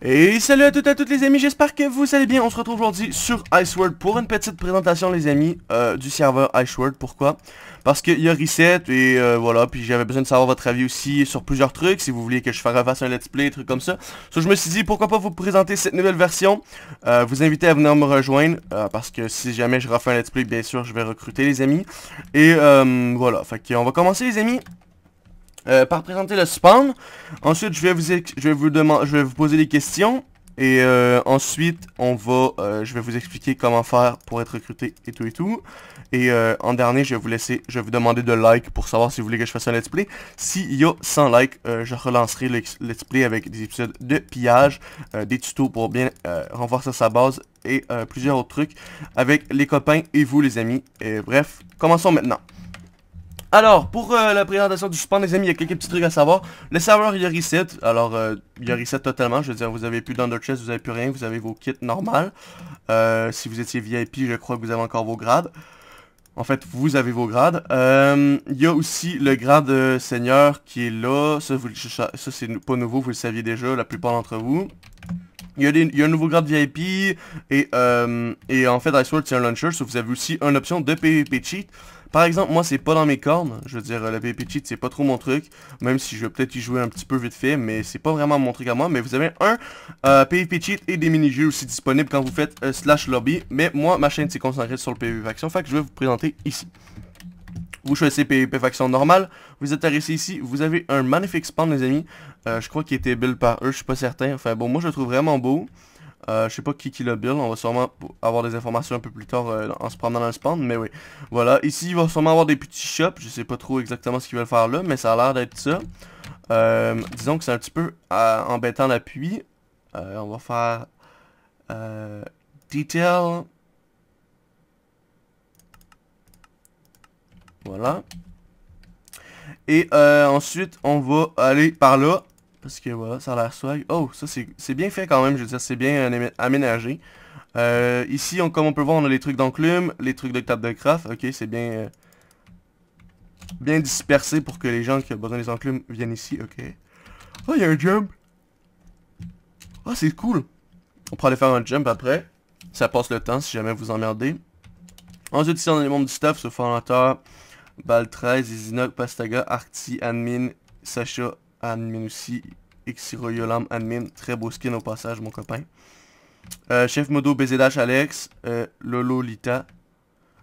Et salut à toutes et à toutes les amis, j'espère que vous allez bien, on se retrouve aujourd'hui sur Iceworld pour une petite présentation les amis euh, du serveur Iceworld, pourquoi Parce qu'il y a reset et euh, voilà, puis j'avais besoin de savoir votre avis aussi sur plusieurs trucs, si vous voulez que je fasse un let's play, trucs comme ça so, je me suis dit pourquoi pas vous présenter cette nouvelle version, euh, vous invitez à venir me rejoindre, parce que si jamais je refais un let's play bien sûr je vais recruter les amis Et voilà, fait qu'on va commencer les amis euh, par présenter le spawn. Ensuite, je vais vous, je vais vous, je vais vous poser des questions. Et euh, ensuite, on va, euh, je vais vous expliquer comment faire pour être recruté et tout et tout. Et euh, en dernier, je vais vous laisser, je vais vous demander de like pour savoir si vous voulez que je fasse un let's play. S'il y a 100 likes, euh, je relancerai le let's play avec des épisodes de pillage, des tutos pour bien renforcer sa base et plusieurs autres trucs avec les copains et vous les amis. Et bref, commençons maintenant. Alors, pour euh, la présentation du spawn, les amis, il y a quelques petits trucs à savoir. Le serveur, il reset. Alors, euh, il reset totalement. Je veux dire, vous avez plus d'underchest, vous avez plus rien. Vous avez vos kits normales. Euh, si vous étiez VIP, je crois que vous avez encore vos grades. En fait, vous avez vos grades. Il y a aussi le grade seigneur qui est là. Ça, ça c'est pas nouveau, vous le saviez déjà, la plupart d'entre vous. Il y, a un nouveau grade VIP et, euh, et en fait Iceworld c'est un launcher, vous avez aussi une option de PvP cheat. Par exemple, moi c'est pas dans mes cornes, je veux dire le PvP cheat c'est pas trop mon truc, même si je vais peut-être y jouer un petit peu vite fait, mais c'est pas vraiment mon truc à moi, mais vous avez un PvP euh, cheat et des mini-jeux aussi disponibles quand vous faites euh, slash lobby, mais moi ma chaîne s'est concentrée sur le PvP faction, fait je vais vous présenter ici vous choisissez PvP faction normale, vous êtes atterrissez ici, vous avez un magnifique spawn les amis, euh, je crois qu'il était build par eux, je suis pas certain, enfin bon moi je le trouve vraiment beau, euh, je sais pas qui qui l'a build, on va sûrement avoir des informations un peu plus tard euh, en se promenant dans le spawn, mais oui. Voilà, ici il va sûrement avoir des petits shops, je sais pas trop exactement ce qu'ils veulent faire là, mais ça a l'air d'être ça. Euh, disons que c'est un petit peu embêtant l'appui. on va faire detail, Voilà. Et euh, ensuite, on va aller par là. Parce que voilà, ça a l'air swag. Oh, ça c'est bien fait quand même, je veux dire, c'est bien aménagé. Euh, ici, comme on peut voir, on a les trucs d'enclume, les trucs de table de craft. Ok, c'est bien euh, bien dispersé pour que les gens qui ont besoin des enclumes viennent ici. Ok. Oh, il y a un jump. Oh, c'est cool. On pourrait aller faire un jump après. Ça passe le temps si jamais vous emmerdez. Ensuite, ici, on a les membres du staff, ce formateur, Bal 13, Izinok, Pastaga, Arcti, Admin, Sacha, Admin aussi, Xiroyolam, Admin. Très beau skin au passage, mon copain. Euh, Chef Modo, BZH, Alex, euh, Lolo, Lita.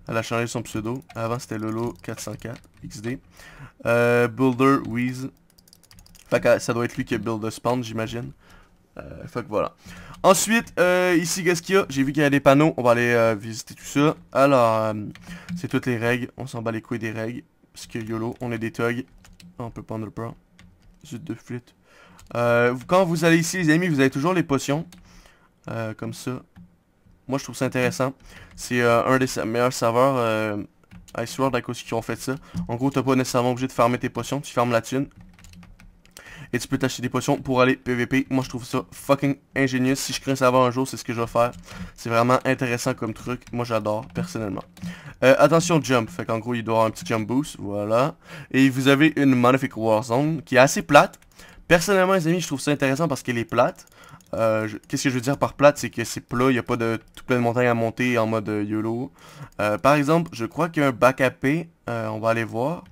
Elle a changé son pseudo. Avant, c'était Lolo404, XD. Euh, Builder, Wiz. ça doit être lui qui a build the spawn, j'imagine. Euh, voilà. Ensuite, euh, ici, qu'est-ce qu'il y a J'ai vu qu'il y a des panneaux. On va aller euh, visiter tout ça. Alors, euh, c'est toutes les règles. On s'en bat les couilles des règles. Parce que YOLO, on est des thugs. On peut prendre le bras. Zut de flûte. quand vous allez ici, les amis, vous avez toujours les potions. comme ça. Moi, je trouve ça intéressant. C'est un des meilleurs serveurs Ice World à cause qu'ils ont fait ça. En gros, t'as pas nécessairement obligé de farmer tes potions. Tu fermes la thune et tu peux t'acheter des potions pour aller PVP. Moi, je trouve ça fucking ingénieux. Si je crains ça serveur un jour, c'est ce que je vais faire. C'est vraiment intéressant comme truc. Moi, j'adore, personnellement. Euh, attention, jump. Fait qu'en gros, il doit avoir un petit jump boost. Voilà. Et vous avez une magnifique Warzone qui est assez plate. Personnellement, les amis, je trouve ça intéressant parce qu'elle est plate. Euh, qu'est-ce que je veux dire par plate, c'est que c'est plat, il n'y a pas de tout plein de montagnes à monter en mode euh, YOLO. par exemple, je crois qu'il y a un back à on va aller voir.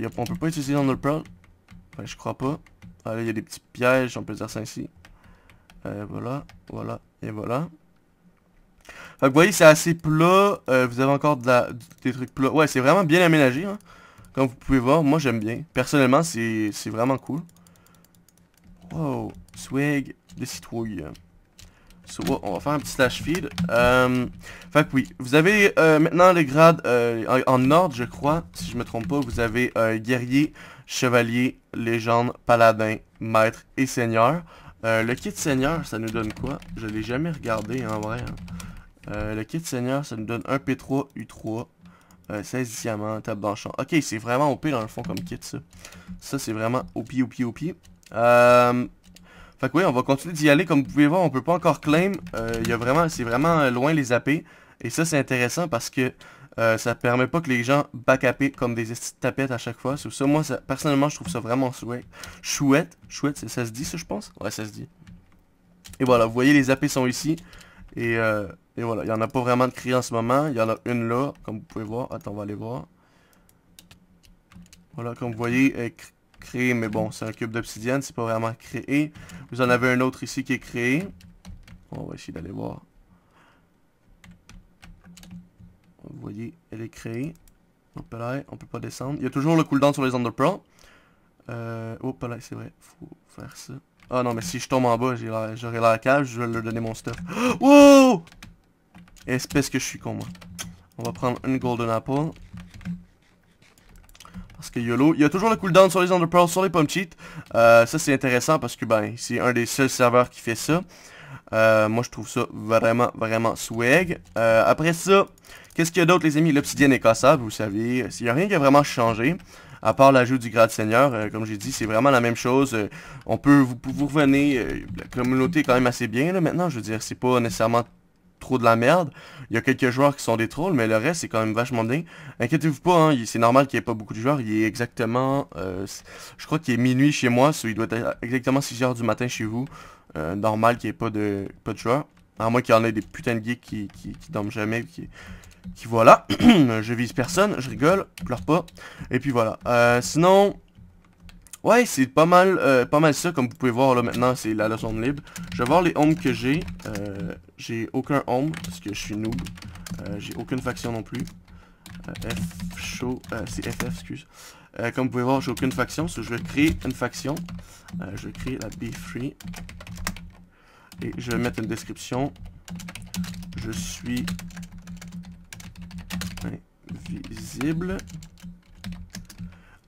on peut pas utiliser dans le Pearl. Ben, je crois pas. Ah, il y a des petits pièges, on peut dire ça ainsi. Euh, voilà, voilà, et voilà. vous voyez, c'est assez plat. Euh, vous avez encore des trucs plats. Ouais, c'est vraiment bien aménagé. Hein. Comme vous pouvez voir, moi j'aime bien. Personnellement, c'est vraiment cool. Wow, swag des citrouilles on va faire un petit slash feed. Euh, fait que oui, vous avez euh, maintenant les grades euh, en, ordre, je crois, si je me trompe pas. Vous avez guerrier, chevalier, légende, paladin, maître et seigneur. le kit seigneur, ça nous donne quoi Je l'ai jamais regardé en vrai. Hein. le kit seigneur, ça nous donne un P3, U3, 16 diamants, table d'enchant. Ok, c'est vraiment OP dans le fond comme kit ça. Ça, c'est vraiment OP, OP, OP. Euh... Fait que oui, on va continuer d'y aller. Comme vous pouvez voir, on peut pas encore claim. Euh, vraiment, c'est vraiment euh, loin les AP. Et ça, c'est intéressant parce que euh, ça permet pas que les gens back-ap comme des tapettes à chaque fois. C'est ça, moi, personnellement, je trouve ça vraiment chouette. Chouette, chouette, ça se dit ça, je pense Ouais, ça se dit. Et voilà, vous voyez, les AP sont ici. Et, et voilà, il n'y en a pas vraiment de cri en ce moment. Il y en a une là, comme vous pouvez voir. Attends, on va aller voir. Voilà, comme vous voyez, créé, mais bon, c'est un cube d'obsidienne, c'est pas vraiment créé. Vous en avez un autre ici qui est créé. On va essayer d'aller voir. Vous voyez, elle est créée. Hop là, on peut pas descendre. Il y a toujours le cooldown sur les underpearls. Euh, hop là, c'est vrai, faut faire ça. Ah non, mais si je tombe en bas, j'aurai la cage, je vais leur donner mon stuff. Wow! Espèce que je suis con, moi. On va prendre une golden apple. YOLO. Il y a toujours le cooldown sur les Underpearls, sur les Pump cheats. Euh, ça, c'est intéressant parce que ben c'est un des seuls serveurs qui fait ça. Euh, moi, je trouve ça vraiment, vraiment swag. Euh, après ça, qu'est-ce qu'il y a d'autre, les amis? L'obsidienne est cassable, vous savez. Il n'y a rien qui a vraiment changé. À part l'ajout du grade seigneur, comme j'ai dit, c'est vraiment la même chose. on peut, vous, vous revenez, la communauté est quand même assez bien, là, maintenant. Je veux dire, c'est pas nécessairement trop de la merde. Il y a quelques joueurs qui sont des trolls, mais le reste, c'est quand même vachement dingue Inquiétez-vous pas, hein, c'est normal qu'il n'y ait pas beaucoup de joueurs. Il est exactement... Euh, je crois qu'il est minuit chez moi, il doit être exactement 6h du matin chez vous. Euh, normal qu'il n'y ait pas de, pas de joueurs. À moins qu'il y en ait des putains de geeks qui, dorment jamais, qui, qui voilà. je vise personne, je rigole, pleure pas. Et puis voilà. Euh, sinon, Ouais, c'est pas mal euh, pas mal ça, comme vous pouvez voir là maintenant, c'est la leçon libre. Je vais voir les homes que j'ai. Euh, j'ai aucun home, parce que je suis noob. Euh, j'ai aucune faction non plus. F show, c'est FF, excuse. comme vous pouvez voir, j'ai aucune faction, je vais créer une faction. je vais créer la B3. Et je vais mettre une description. Je suis invisible.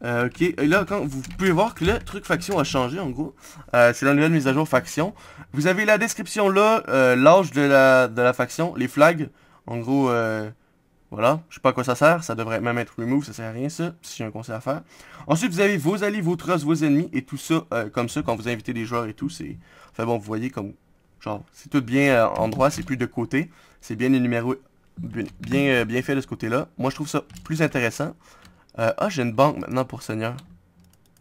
Euh, ok, là, quand vous pouvez voir que le truc faction a changé, en gros. Euh, c'est la nouvelle mise à jour faction. Vous avez la description là, euh, l'âge de la, de la faction, les flags. En gros, voilà, je sais pas à quoi ça sert, ça devrait même être remove, ça sert à rien ça, si j'ai un conseil à faire. Ensuite, vous avez vos alliés, vos trusses, vos ennemis, et tout ça, comme ça, quand vous invitez des joueurs et tout, c'est... Enfin bon, vous voyez comme... Genre, c'est tout bien en droit, c'est plus de côté. C'est bien les bien, bien, fait de ce côté-là. Moi, je trouve ça plus intéressant. Euh, ah, j'ai une banque maintenant pour Seigneur.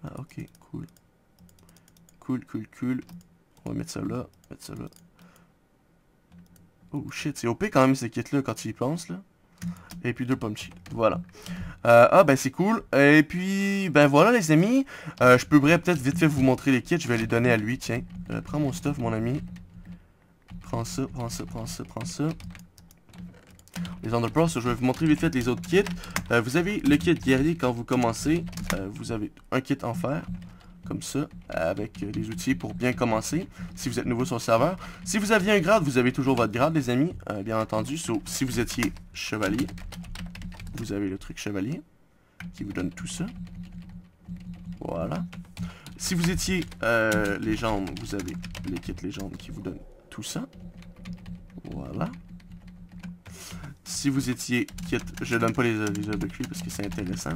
Ah, ok, cool. Cool, cool, cool. On va mettre ça là, mettre ça là. Oh shit, c'est OP quand même ces kits-là quand tu y penses, là. Et puis deux pommes Voilà. Euh, ah ben c'est cool. Et puis ben voilà les amis. Euh, je pourrais peut-être vite fait vous montrer les kits. Je vais les donner à lui. Tiens. prends mon stuff mon ami. Prends ça, prends ça, prends ça, prends ça les Underpros, Je vais vous montrer vite fait les autres kits. Euh, vous avez le kit guerrier quand vous commencez. Euh, vous avez un kit en fer, comme ça, avec les euh, outils pour bien commencer, si vous êtes nouveau sur le serveur. Si vous aviez un grade, vous avez toujours votre grade, les amis, bien entendu. si vous étiez chevalier, vous avez le truc chevalier, qui vous donne tout ça. Voilà. Si vous étiez légende, vous avez les kits légende qui vous donne tout ça. Voilà si vous étiez... Je donne pas les, de parce que c'est intéressant.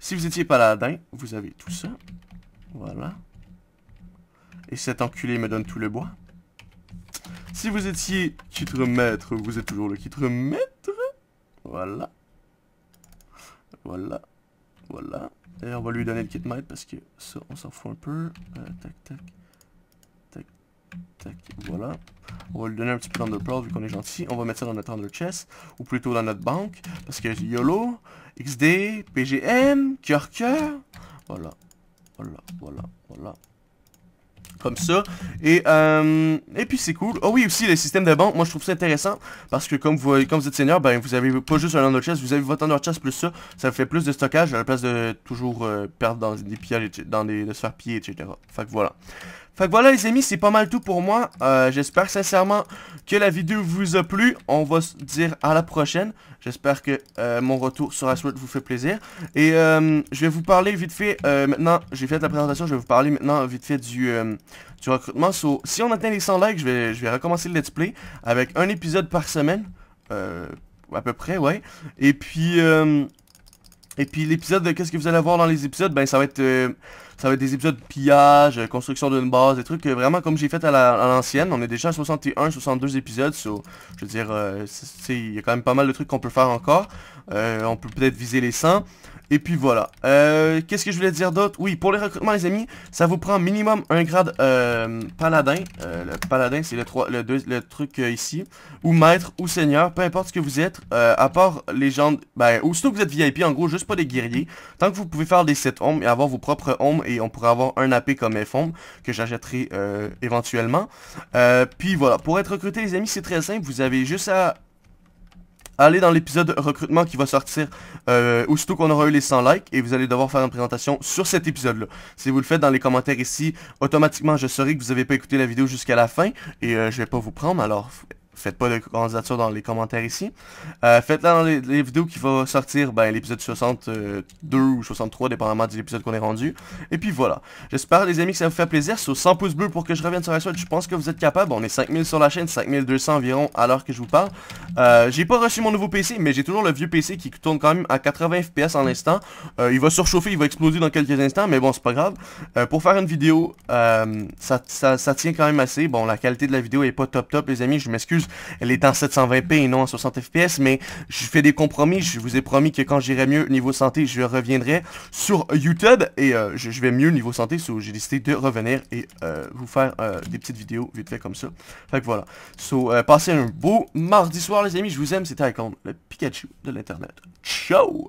Si vous étiez paladin, vous avez tout ça. Voilà. Et cet enculé me donne tout le bois. Si vous étiez quitre maître, vous êtes toujours le quitre maître. Voilà. Voilà. Voilà. Et on va lui donner le kit maître parce que ça, on s'en fout un peu. Euh, tac, tac voilà. On va lui donner un petit peu d'Underpearl vu qu'on est gentil. On va mettre ça dans notre Under Chest, ou plutôt dans notre banque, parce que YOLO, XD, PGM, cœur cœur. Voilà, voilà, voilà, voilà. Comme ça. Et, euh, et puis c'est cool. Oh oui, aussi les systèmes de banque, moi je trouve ça intéressant, parce que comme vous, comme vous êtes seigneur, ben, vous avez pas juste un Under Chest, vous avez votre Under Chest plus ça, ça fait plus de stockage à la place de toujours euh, perdre dans des pièges, dans des, de se etc. Fait que voilà. Fait que voilà les amis, c'est pas mal tout pour moi. Euh, j'espère sincèrement que la vidéo vous a plu. On va se dire à la prochaine. J'espère que euh, mon retour sur la vous fait plaisir. Et euh, je vais vous parler vite fait, euh, maintenant, j'ai fait la présentation, je vais vous parler maintenant vite fait du, du recrutement. si on atteint les 100 likes, je vais, je vais recommencer le let's play avec un épisode par semaine. à peu près, ouais. Et puis... Et puis l'épisode de qu'est-ce que vous allez voir dans les épisodes, ben ça va être euh, ça va être des épisodes pillage, euh, construction d'une base, des trucs euh, vraiment comme j'ai fait à l'ancienne. on est déjà à 61, 62 épisodes, so, je veux dire, il y a quand même pas mal de trucs qu'on peut faire encore. on peut peut-être viser les 100. Et puis voilà. Euh, Qu'est-ce que je voulais dire d'autre Oui, pour les recrutements, les amis, ça vous prend minimum un grade euh, paladin. Euh, le paladin, c'est le, le, le, truc euh, ici. Ou maître, ou seigneur, peu importe ce que vous êtes. Euh, à part les gens... Ben, ou surtout que vous êtes VIP, en gros, juste pas des guerriers. Tant que vous pouvez faire des 7 hommes et avoir vos propres hommes, et on pourrait avoir un AP comme F-Home, que j'achèterai euh, éventuellement. puis voilà, pour être recruté, les amis, c'est très simple. Vous avez juste à allez dans l'épisode recrutement qui va sortir euh, aussitôt qu'on aura eu les 100 likes et vous allez devoir faire une présentation sur cet épisode-là. Si vous le faites dans les commentaires ici, automatiquement je saurai que vous n'avez pas écouté la vidéo jusqu'à la fin et euh, je vais pas vous prendre alors faites pas de candidature dans les commentaires ici. Euh, faites-la dans les, vidéos qui vont sortir ben, l'épisode 62 ou 63, dépendamment de l'épisode qu'on est rendu. Et puis voilà. J'espère, les amis, que ça vous fait plaisir. Sur 100 pouces bleus pour que je revienne sur la suite, je pense que vous êtes capables On est 5000 sur la chaîne, 5200 environ à l'heure que je vous parle. Euh, j'ai pas reçu mon nouveau PC, mais j'ai toujours le vieux PC qui tourne quand même à 80 FPS en l'instant. Euh, il va surchauffer, il va exploser dans quelques instants, mais bon, c'est pas grave. pour faire une vidéo, ça, ça tient quand même assez. Bon, la qualité de la vidéo est pas top top, les amis, je m'excuse elle est en 720p et non en 60 fps, mais je fais des compromis. Je vous ai promis que quand j'irai mieux niveau santé, je reviendrai sur YouTube et euh, je, vais mieux niveau santé, so j'ai décidé de revenir et euh, vous faire euh, des petites vidéos vite fait comme ça. Fait que voilà. So, passez un beau mardi soir les amis, je vous aime, c'était Icon, le Pikachu de l'internet. Ciao